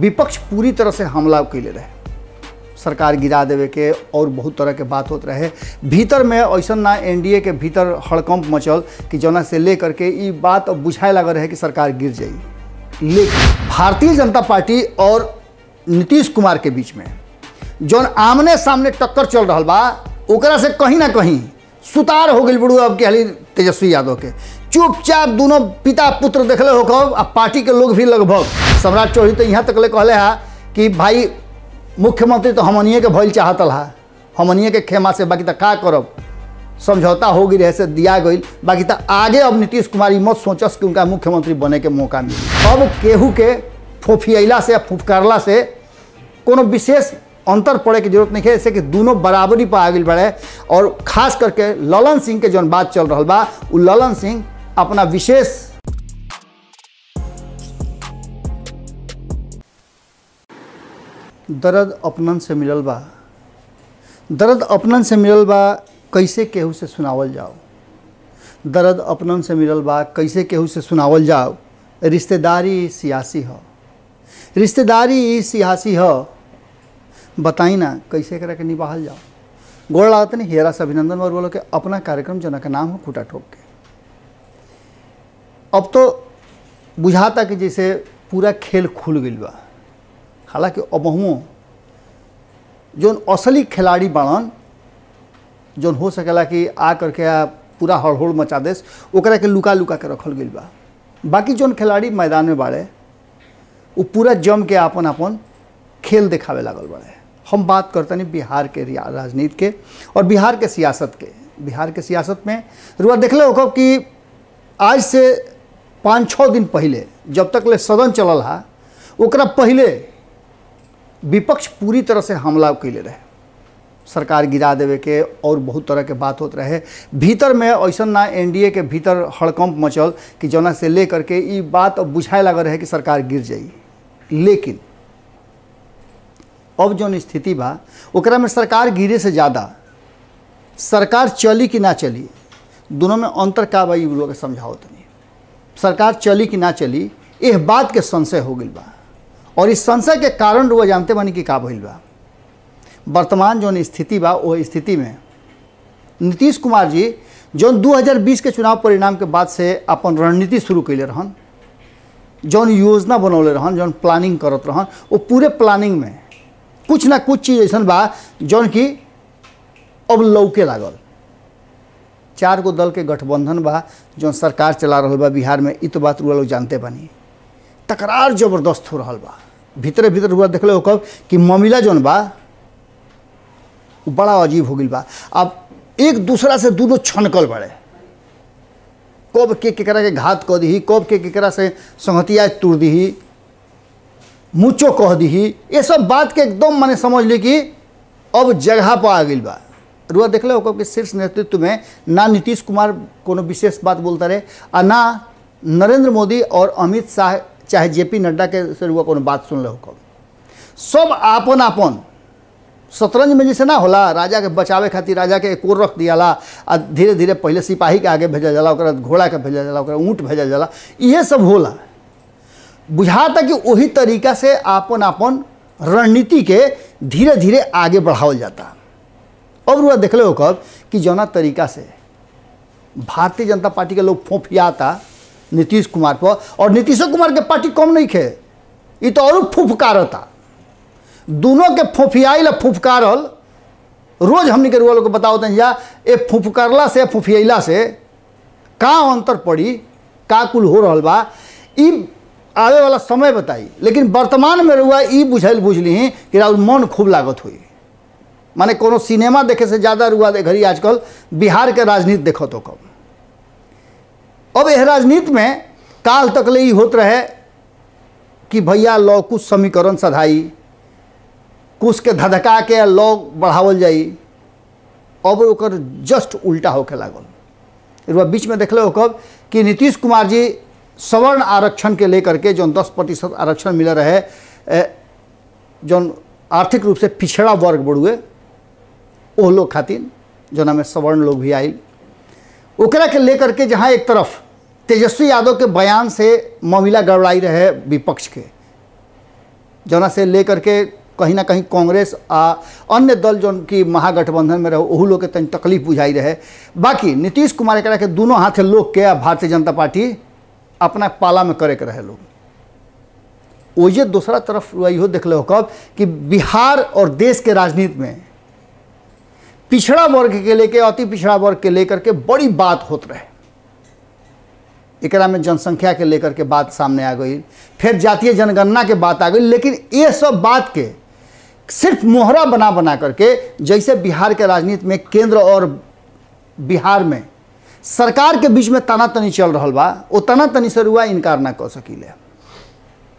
विपक्ष पूरी तरह से हमला कैले रहे सरकार गिरा देवे के और बहुत तरह के बात होते रहे भीतर में ऐसा ना एनडीए के भीतर हड़कंप मचल कि जना से ले करके ये बात बुझाए लगा रहे कि सरकार गिर जाए लेकिन भारतीय जनता पार्टी और नीतीश कुमार के बीच में जौन आमने सामने टक्कर चल रहा बा से कहीं ना कहीं सुतार हो गई बुड़ू अब के तेजस्वी यादव के चुपचाप दोनों पिता पुत्र देखले हो कहो आ पार्टी के लोग भी लगभग सम्राट चौधरी तो यहाँ तक ले कहले हा कि भाई मुख्यमंत्री तो हमनिये के भय चाहतल हा हमनिए के खेमा से बाकी तो का करब समझौता हो रहे से दिया गई बाकी तो आगे अब नीतीश कुमार मत सोचस कि उनका मुख्यमंत्री बने के मौका मिले अब केहू के फोफियला से फुफकारला से कोनो विशेष अंतर पड़े की जरूरत नहीं है जैसे कि दोनों बराबरी पर आगे बढ़े और खास करके ललन सिंह के जो बात चल रहा बा ललन सिंह अपना विशेष दर्द अपनन से मिलल बा दर्द अपनन से मिलल बा कैसे केहू से सुनावल जाओ दर्द अपनन से मिलल बा कैसे केहू से सुनावल जाओ रिश्तेदारी सियासी हो रिश्तेदारी सियासी हो बताई ना कैसे करा के निभाल जाओ गोड़ लागत नहीं हेरा से अभिनंदन और बोलो के अपना कार्यक्रम जनक नाम हो खुटा ठोक के अब तो बुझाता कि जैसे पूरा खेल खुल गई बा हालांकि अबहुओं जौन असली खिलाड़ी बनन जौन हो सकेला कि आ करके आ पूरा हड़होड़ मचा देस ओकरा के लुका लुका के रखल गई बा बाकी जौन खिलाड़ी मैदान में बाड़े वो पूरा जम के आपन आपन खेल देखावे लागल बाड़े हम बात करते नहीं बिहार के राजनीति के और बिहार के सियासत के बिहार के सियासत में रुआ देख लो कि आज से पाँच छः दिन पहले जब तक ले सदन चलल है ओकरा पहले विपक्ष पूरी तरह से हमला कैले रहे सरकार गिरा देवे के और बहुत तरह के बात होते रहे भीतर में ऐसा ना एनडीए के भीतर हड़कंप मचल कि जना से लेकर के ये बात अब बुझाए लग रहे कि सरकार गिर जाई लेकिन अब जौन स्थिति बा ओकरा में सरकार गिरे से ज़्यादा सरकार चली कि ना चली दोनों में अंतर का बा लोग समझाओ नहीं सरकार चली कि ना चली यह बात के संशय हो गई बा और इस संशय के कारण वो जानते बनी कि का भल बा वर्तमान जौन स्थिति बा वह स्थिति में नीतीश कुमार जी जौन 2020 के चुनाव परिणाम के बाद से अपन रणनीति शुरू कैले रहन जौन योजना बनौले रहन जौन प्लानिंग करत रहन वो पूरे प्लानिंग में कुछ ना कुछ चीज़ ऐसा बा जौन कि अब लौके लागल चार गो दल के गठबंधन बा जो सरकार चला रहा बा बिहार में इत तो बात रुआ लोग जानते बानी तकरार जबरदस्त हो रहा बा भीतरे भीतर हुआ देख लो कब कि ममिला जौन बा बड़ा अजीब हो गई बा अब एक दूसरा से दोनों छनकल बड़े कब के केकरा के घात कह दी कब के केकरा से संहतिया तुड़ दी मुचो कह दी ये सब बात के एकदम माने समझ ली कि अब जगह पर आ गई बा रुआ देखले होगा कि शीर्ष नेतृत्व में ना नीतीश कुमार को विशेष बात बोलता रहे आ ना नरेंद्र मोदी और अमित शाह चाहे जेपी नड्डा के से रुआ को बात सुन ले होगा सब आपन आपन शतरंज में जैसे ना होला राजा के बचावे खातिर राजा के कोर रख ला आ धीरे धीरे पहले सिपाही के आगे भेजा जाला ओकरा घोड़ा के भेजा जाला ओकरा ऊँट भेजा जाला ये सब होला बुझाता कि वही तरीका से आपन आपन रणनीति के धीरे धीरे आगे बढ़ावल जाता अब रुआ देख लो कि जना तरीका से भारतीय जनता पार्टी के लोग फोफियाता नीतीश कुमार पर और नीतीशो कुमार के पार्टी कम नहीं खे ये तो और फुफकारता दोनों के फुफियाइल फुफकारल रोज हमने के रुआ लोग बताओ जा तो ए फुफकारला से फुफियला से का अंतर पड़ी का कुल हो रहा बा आवे वाला समय बताई लेकिन वर्तमान में रुआ बुझल बुझली कि राहुल मन खूब लागत हुई माने कोनो सिनेमा देखे से ज़्यादा रुआ दे घड़ी आजकल बिहार के राजनीति देखो तो कब अब यह राजनीति में काल तक ले होत रहे कि भैया लो कुछ समीकरण सधाई कुछ के धधका के लो बढ़ावल जाए अब ओकर जस्ट उल्टा होके लागल रुआ बीच में देख लो कब कि नीतीश कुमार जी सवर्ण आरक्षण के लेकर के जो दस प्रतिशत आरक्षण मिले रहे जौन आर्थिक रूप से पिछड़ा वर्ग बढ़ुए ओह लोग खातिन जो में सवर्ण लोग भी आई ओकरा के लेकर के जहाँ एक तरफ तेजस्वी यादव के बयान से ममिला गड़बड़ाई रहे विपक्ष के जना से लेकर के कहीं ना कहीं कांग्रेस आ अन्य दल जो की महागठबंधन में रहे ओहू लोग के तनी तकलीफ बुझाई रहे बाकी नीतीश कुमार एक के दोनों हाथ लोग के आ भारतीय जनता पार्टी अपना पाला में करे के रहे लोग ये दूसरा तरफ वही हो देख लो कब कि बिहार और देश के राजनीति में पिछड़ा वर्ग के लेके अति पिछड़ा वर्ग के लेकर के बड़ी बात होत रहे एक में जनसंख्या के लेकर के बात सामने आ गई फिर जातीय जनगणना के बात आ गई लेकिन ये सब बात के सिर्फ मोहरा बना बना करके जैसे बिहार के राजनीति में केंद्र और बिहार में सरकार के बीच में तना तनी चल रहा बा वो तनी से रुआ इनकार ना कर सकीले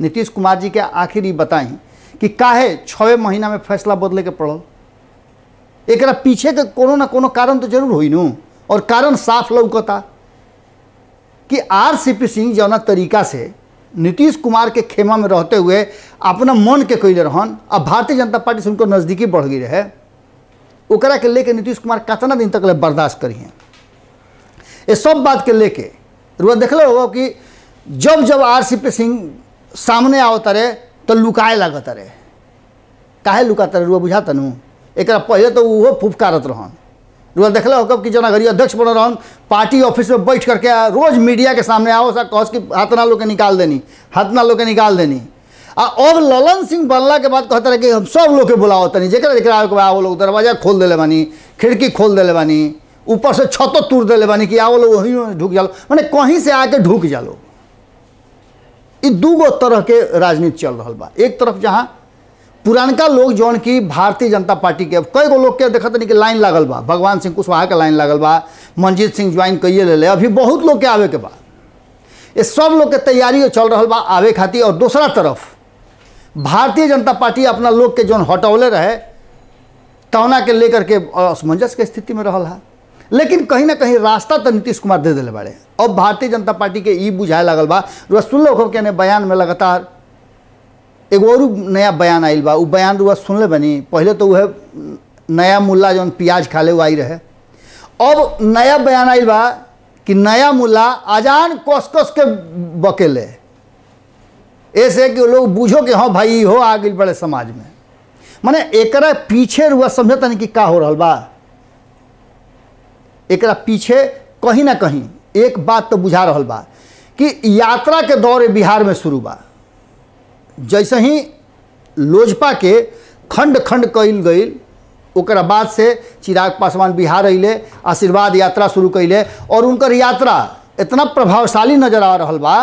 नीतीश कुमार जी के आखिर ही बताई कि काहे छवे महीना में फैसला बदले के पड़ल एक पीछे के कोनो ना कोनो कारण तो जरूर हो और कारण साफ लौकता कि आर सी पी सिंह जौना तरीका से नीतीश कुमार के खेमा में रहते हुए अपना मन के कैले रहन आ भारतीय जनता पार्टी से उनको नज़दीकी बढ़ गई रहे उकरा के लेके नीतीश कुमार कितना दिन तक ले बर्दाश्त करिए ये सब बात के लेके रुआ देखले हो कि जब जब आर सी पी सिंह सामने आवता रहे तो लुकाए लागत रहे काहे लुकाता रहे रुआ बुझाता नू एक पहले तो वो फुफकारत रहन रुआ देखल कब कि जना घड़ी अध्यक्ष बनल रहन पार्टी ऑफिस में बैठ करके आ, रोज मीडिया के सामने आओ सा कहस कि हतना लोग के निकाल देनी हतना लोग के निकाल देनी आ अब ललन सिंह बनला के बाद कहते रहे कि हम सब लोग के बुलाओ तनी जरा जरा आओ लोग दरवाजा खोल दिले बानी खिड़की खोल दिले बानी ऊपर से छतो तोड़ दिले बानी कि आओ लोग वहीं ढुक जालो मैंने कहीं से आके ढुक जालो ये दूगो तरह के राजनीति चल रहा बा एक तरफ जहाँ पुरानका लोग जौन की भारतीय जनता पार्टी के कई गो लोग के देख नहीं कि लाइन लागल बा भगवान सिंह कुशवाहा के लाइन लागल बा मंजीत सिंह ज्वाइन कैये ले ले अभी बहुत लोग के आवे के बाद ये सब लोग के तैयारी चल रहा बा आवे खातिर और दूसरा तरफ भारतीय जनता पार्टी अपना लोग के जौन हटौले रहे तहना के लेकर के असमंजस के स्थिति में रहा है लेकिन कहीं ना कहीं रास्ता तो नीतीश कुमार दे दिले बाड़े अब भारतीय जनता पार्टी के ई बुझाए लगल बा रसुल्ला के बयान में लगातार एगो और नया बयान आयल बा बयान रुआ ले बनी पहले तो वह नया मुल्ला जौन प्याज खा ले आई रहे अब नया बयान आयल बा कि नया मुल्ला अजान कस कस के बकेले ऐसे कि लोग बुझो कि हाँ भाई हो आ गई बड़े समाज में माने एक पीछे रुआ समझतनी कि का हो रहा बा एक पीछे कहीं ना कहीं एक बात तो बुझा रहा बा कि यात्रा के दौरे बिहार में शुरू बा जैसे ही लोजपा के खंड खंड कैल गई बाद से चिराग पासवान बिहार अल आशीर्वाद यात्रा शुरू कैले और उनकर यात्रा इतना प्रभावशाली नजर आ रहा बा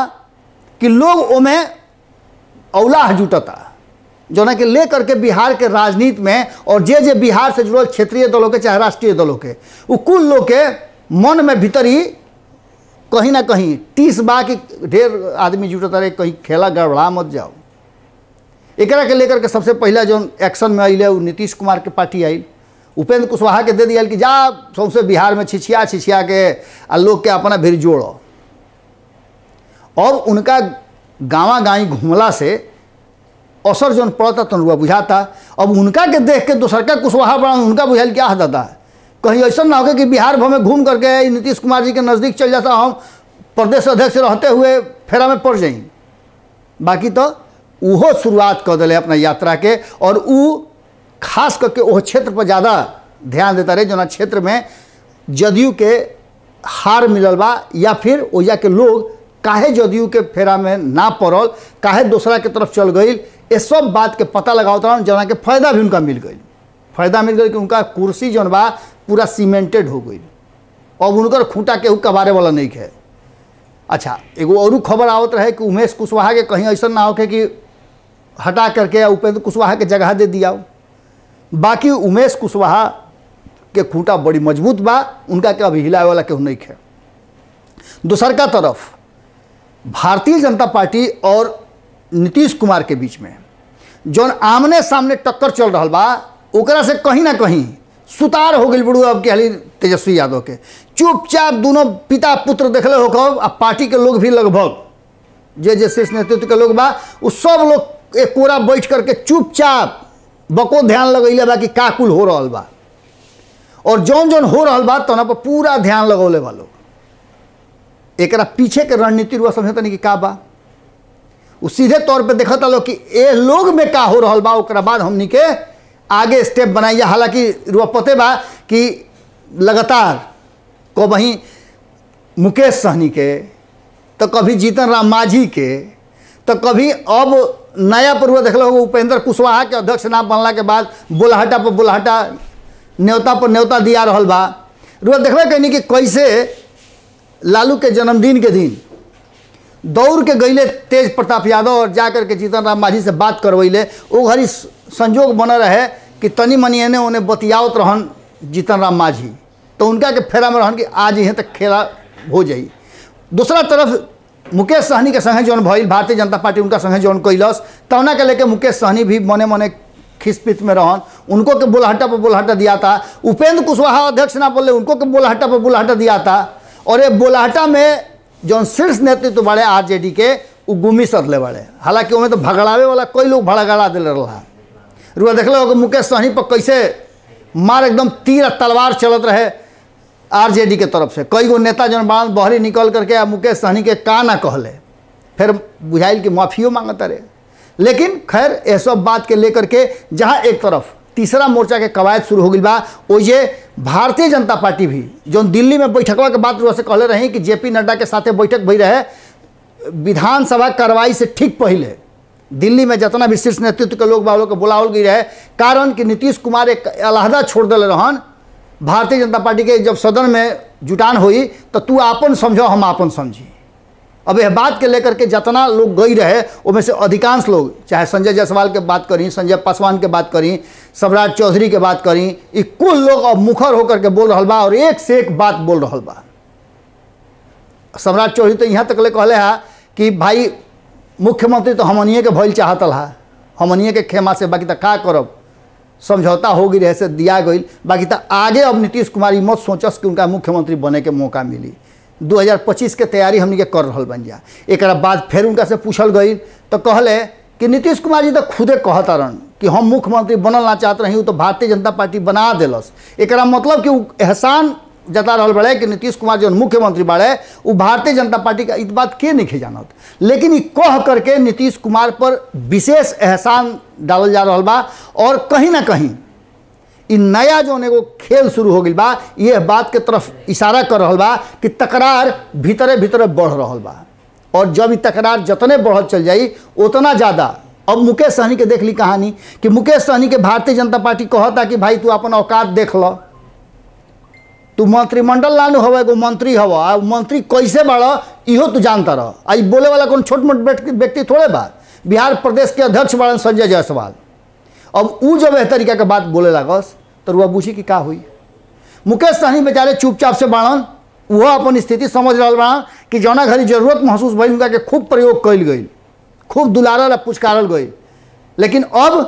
कि लोग ओमे औलाह जुटता जौना के ले करके बिहार के राजनीति में और जे जे बिहार से जुड़ल क्षेत्रीय दलों के चाहे राष्ट्रीय दलों के वो कुल लोग के मन में भीतर ही कहीं ना कहीं तीस बा कि ढेर आदमी जुटता रहे कहीं खेला गड़बड़ा मत जाओ एकरा के लेकर के सबसे पहला जो एक्शन में आई है नीतीश कुमार के पार्टी आई उपेंद्र कुशवाहा के दे दिया कि जा सौंसे बिहार में छिछिया छिछिया के आ लोग के अपना भीड़ जोड़ो और उनका गावा गाई घूमला से असर जौन पड़ता तो रुआ बुझाता अब उनका के देख के दोसर का कुशवाहा बढ़ा उनका बुझाएल क्या हदता है कहीं ऐसा ना हो कि बिहार भर में घूम करके नीतीश कुमार जी के नज़दीक चल जाता हम प्रदेश अध्यक्ष रहते हुए फेरा में पड़ जाए बाकी तो उहो शुरुआत कर दिले अपना यात्रा के और उ खास करके वह क्षेत्र पर ज़्यादा ध्यान देता रहे जोना क्षेत्र में जदयू के हार मिलल बा या फिर ओजा के लोग काहे जदयू के फेरा में ना पड़ल काहे दूसरा के तरफ चल गई ये सब बात के पता लगावत रहन जना के फ़ायदा भी उनका मिल गई फ़ायदा मिल गई कि उनका कुर्सी जौन बा पूरा सीमेंटेड हो गई अब उनकर खूंटा केहू कबारे वाला नहीं है अच्छा एगो और खबर आवत रहे कि उमेश कुशवाहा के कहीं ऐसा ना होके कि हटा करके उपेंद्र कुशवाहा के जगह दे दिया बाकी उमेश कुशवाहा के खूंटा बड़ी मजबूत बा उनका के अभी हिलाए वाला केहू नहीं है दूसर का तरफ भारतीय जनता पार्टी और नीतीश कुमार के बीच में जौन आमने सामने टक्कर चल रहा बा ओकरा से कहीं ना कहीं सुतार हो गई बुढ़ू अब के हाली तेजस्वी यादव के चुपचाप दोनों पिता पुत्र देखले हो कब आ पार्टी के लोग भी लगभग जे जे शीर्ष नेतृत्व के लोग बा सब लोग एक कोरा बैठ करके चुपचाप बको ध्यान लगैले बा कि का कुल हो रहा बा और जौन जौन हो रहा बा तना तो पर पूरा ध्यान लगौले बा लोग एक पीछे के रणनीति रुआ समझे नहीं कि का बा वो सीधे तौर पर देखता लोग कि ए लोग में का हो रहा बा ओकरा बाद हमनी के आगे स्टेप बनाइए हालांकि रुआ पते बा कि लगातार को वहीं मुकेश सहनी के तो कभी जीतन राम माझी के तो कभी अब नया पूर्व देख लो उपेंद्र कुशवाहा के अध्यक्ष नाम बनला के बाद बुलाहटा पर बुलाहटा न्यौता पर न्यौता दिया रहा बा रुआ देखबे कैनी कि कैसे लालू के जन्मदिन के दिन दौड़ के गईले तेज प्रताप यादव और जा करके जीतन राम माझी से बात करवैले वो घड़ी संजोग बना रहे कि तनी मनी एने उन्हें बतियावत रहन जीतन राम माझी तो उनका के फेरा में रहन कि आज यहाँ तक खेला हो जाए दूसरा तरफ मुकेश सहनी के संगे जौन भइल भारतीय जनता पार्टी उनका संगे जौन कैलस तौना के लेके मुकेश सहनी भी मने मने खिसपित में रहन उनको के बुलहटा पर बुलहटा दिया था उपेंद्र कुशवाहा अध्यक्ष ना बोले उनको के बुलहटा पर बुलहटा दिया था और ये बुलहटा में जौन शीर्ष नेतृत्व आर जे डी के उ गुमी सदले बड़े हालांकि उन्हें तो भगड़ावे वाला कई लोग भड़गड़ा दिल रहा रुआ देख लो मुकेश सहनी पर कैसे मार एकदम तीर तलवार चलत रहे आरजेडी के तरफ से कई गो नेता जन बांध बहरी निकल करके आ मुकेश सहनी के का ना कहले फिर बुझाइल कि माफियो मांगत रहे लेकिन खैर यह सब बात के लेकर के जहाँ एक तरफ तीसरा मोर्चा के कवायद शुरू हो गई बा ओजे भारतीय जनता पार्टी भी जो दिल्ली में बैठकवा के बाद से कहले रही कि जेपी नड्डा के साथ बैठक भई रहे विधानसभा कार्रवाई से ठीक पहले दिल्ली में जितना भी शीर्ष नेतृत्व के लोग बा के बुलावल गई रहे कारण कि नीतीश कुमार एक अलहदा छोड़ दिल रहन भारतीय जनता पार्टी के जब सदन में जुटान हुई तो तू आपन समझो हम आपन समझी अब यह बात के लेकर के जितना लोग गई रहे उनमें से अधिकांश लोग चाहे संजय जायसवाल के बात करी संजय पासवान के बात करी सम्राट चौधरी के बात करी ये कुल लोग अब मुखर होकर के बोल रहा बा और एक से एक बात बोल रहा बा सम्राट चौधरी तो यहाँ तक ले कहले हा कि भाई मुख्यमंत्री तो हमनिये के भइल चाहतल हा हमनिये के खेमा से बाकी तो का करब समझौता हो गई ऐसे दिया गई बाकी तो आगे अब नीतीश कुमार ये मत सोचस कि उनका मुख्यमंत्री बने के मौका मिली 2025 के तैयारी हमने के कर रहा बन जा एक बाद फिर उनका से पूछल गई तो कहले कि नीतीश कुमार जी तो खुदे कहता रहन कि हम मुख्यमंत्री बनल ना चाहते रही तो भारतीय जनता पार्टी बना दिलस एक मतलब कि एहसान जता रहा बड़े कि नीतीश कुमार जो मुख्यमंत्री बड़े वो भारतीय जनता पार्टी का इस बात के नहीं जानत लेकिन ये कह करके नीतीश कुमार पर विशेष एहसान डालल जा रहा बा और कहीं ना कहीं इ नया जो एगो खेल शुरू हो गई बा ये बात के तरफ इशारा कर रहा बा कि तकरार भीतरे भीतरे बढ़ रहा बा और जब ये तकरार जतने बढ़ चल जाए उतना ज़्यादा अब मुकेश सहनी के देख ली कहानी कि मुकेश सहनी के भारतीय जनता पार्टी कहता कि भाई तू अपन औकात देख लो तू मंत्रिमंडल लानू हवा एगो मंत्री आ मंत्री कैसे बाड़ इो तू जानता रह आई बोले वाला कौन छोट मोट व्यक्ति थोड़े बा बिहार प्रदेश के अध्यक्ष बाड़न संजय जायसवाल अब ऊ जब एह तरीका के बात बोले लागस तो रुआ बुझी कि का हुई मुकेश सहनी बेचारे चुपचाप से बाड़न वह अपन स्थिति समझ रहा बाड़न कि जौना घड़ी जरूरत महसूस भई हुआ के खूब प्रयोग कल गई खूब दुलारल आ पुचकारल गई लेकिन अब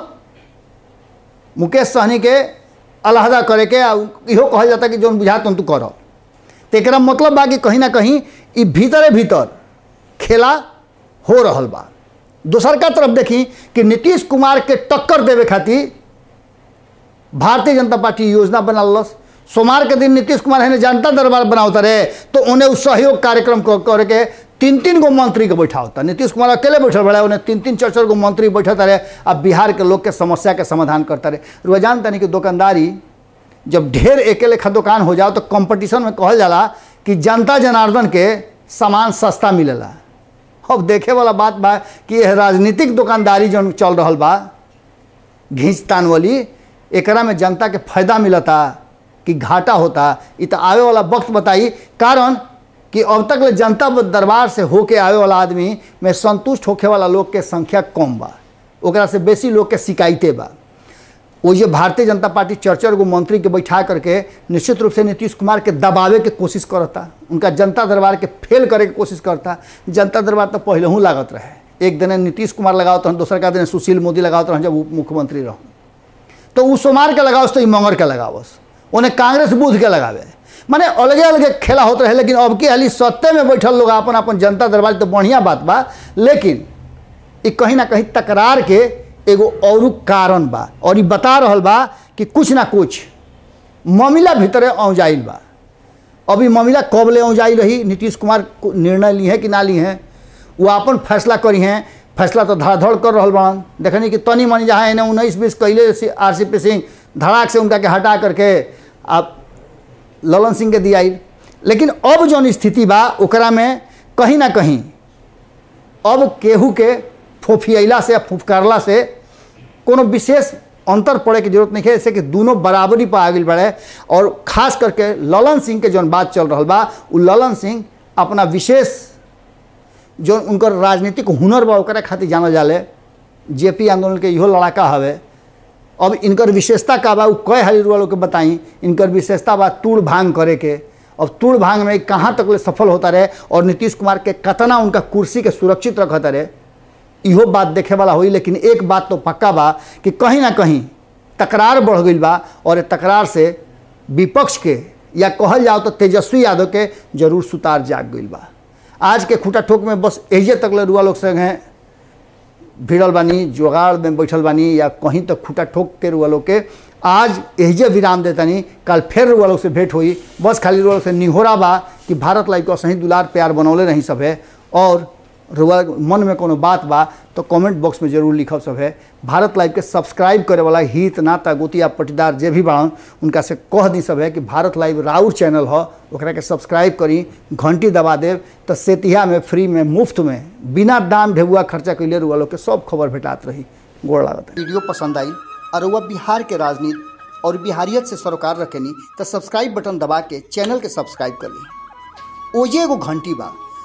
मुकेश सहनी के अलहदा करे के इो कहल जाता कि जो बुझात तू कर तेरा मतलब बा कि कहीं ना कहीं इ भीतरे भीतर खेला हो रहा बा दोसर का तरफ देखी कि नीतीश कुमार के टक्कर देवे खातिर भारतीय जनता पार्टी योजना बना लस सोमवार के दिन नीतीश कुमार है जनता दरबार बनाओ रहे तो उन्हें उस सहयोग कार्यक्रम करे के तीन तीन गो मंत्री के बैठा होता नीतीश कुमार अकेले बैठल बड़ा उन्हें तीन तीन चार चार गो मंत्री बैठता रहे अब बिहार के लोग के समस्या के समाधान करता रहे रोजान तनिक नहीं कि दुकानदारी जब ढेर एक लेखा दुकान हो जाओ तो कंपटीशन में कहल जाला कि जनता जनार्दन के सामान सस्ता मिलेला अब देखे वाला बात बा कि यह राजनीतिक दुकानदारी जो चल रहा बा घींचतान वाली एकरा में जनता के फायदा मिलता कि घाटा होता इत आवे वाला वक्त बताई कारण कि अब तक ले जनता दरबार से होके आवे वाला आदमी में संतुष्ट होके वाला लोग के संख्या कम बा ओकरा से बेसी लोग के शिकायतें बा वो भारतीय जनता पार्टी चर्चर को मंत्री के बैठा करके निश्चित रूप से नीतीश कुमार के दबावे के कोशिश करता उनका जनता दरबार के फेल करे के कोशिश करता जनता दरबार तो पहले ही लागत रहे एक दिन नीतीश कुमार लगावत रहन दूसर का दिन सुशील मोदी लगावत रहन जब मुख्यमंत्री रहूँ तो उ सोमार के लगाओस तो मंगर के लगाओस उन्हें कांग्रेस बुध के लगावे माने अलगे अलगे खेला होते रहे लेकिन अब की हाली सत्ते में बैठल लोग अपन अपन जनता दरबार तो बढ़िया बात बा लेकिन ये कहीं ना कहीं तकरार के एगो और कारण बा और ये बता रहा बा कि कुछ ना कुछ ममिला भीतरे औजाइल बा अभी ममिला कब ले रही नीतीश कुमार निर्णय ली है कि ना ली है वो अपन फैसला करी हैं फैसला तो धड़ाधड़ कर रहा बड़न देखनी कि तनी मनी जहाँ इन्हें उन्नीस बीस कैले आर सी पी सिंह धड़ाक से उनका के हटा करके आप ललन सिंह के दिया लेकिन अब जो स्थिति बा ओकरा में कहीं ना कहीं अब केहू के फोफियाला से फुफकारला से कोनो विशेष अंतर पड़े के जरूरत नहीं है जैसे कि दोनों बराबरी पर आगे बढ़े और खास करके ललन सिंह के जो बात चल रहा बा उ ललन सिंह अपना विशेष जो उनकर राजनीतिक हुनर बा खातिर जानल जाले जे पी आंदोलन के इो लड़ाका हवे अब इनकर विशेषता का बा कै हाली रुआ लोग बताई इनकर विशेषता बा तूड़ भांग करे के अब तूड़ भांग में कहाँ तक ले सफल होता रहे और नीतीश कुमार के कतना उनका कुर्सी के सुरक्षित रखता रहे इहो बात देखे वाला हुई लेकिन एक बात तो पक्का बा कि कहीं ना कहीं तकरार बढ़ गई बा और तकरार से विपक्ष के या कहल जाओ तो तेजस्वी यादव के जरूर सुतार जाग गई बा आज के खूटा ठोक में बस एजे तक ले रुआ लोग संग हैं भिड़ल बानी जोगाड़ में बैठल बानी या कहीं तक तो खूटा ठोक के रुआ लोग के आज एहिजे विराम देतानी कल फिर रुआ लोग से भेंट हुई बस खाली रुआ लोग से निहोरा बा कि भारत लाइक को सही दुलार प्यार बनौले रही सब है और रुआ मन में कोनो बात बा तो कमेंट बॉक्स में जरूर लिखब सब है भारत लाइव के सब्सक्राइब करे वाला हित नाता गोतिया पटीदार जे भी बाड़न उनका से कह दी सब है कि भारत लाइव राउर चैनल हो ओकरा के सब्सक्राइब करी घंटी दबा देव तो सेतिया में फ्री में मुफ्त में बिना दाम ढेबुआ खर्चा कैले रुआ लोग के सब खबर भेटात रही गोर लागत वीडियो पसंद आई और वह बिहार के राजनीति और बिहारियत से सरोकार रखेनी तो सब्सक्राइब बटन दबा के चैनल के सब्सक्राइब कर ली ओजे एगो घंटी बा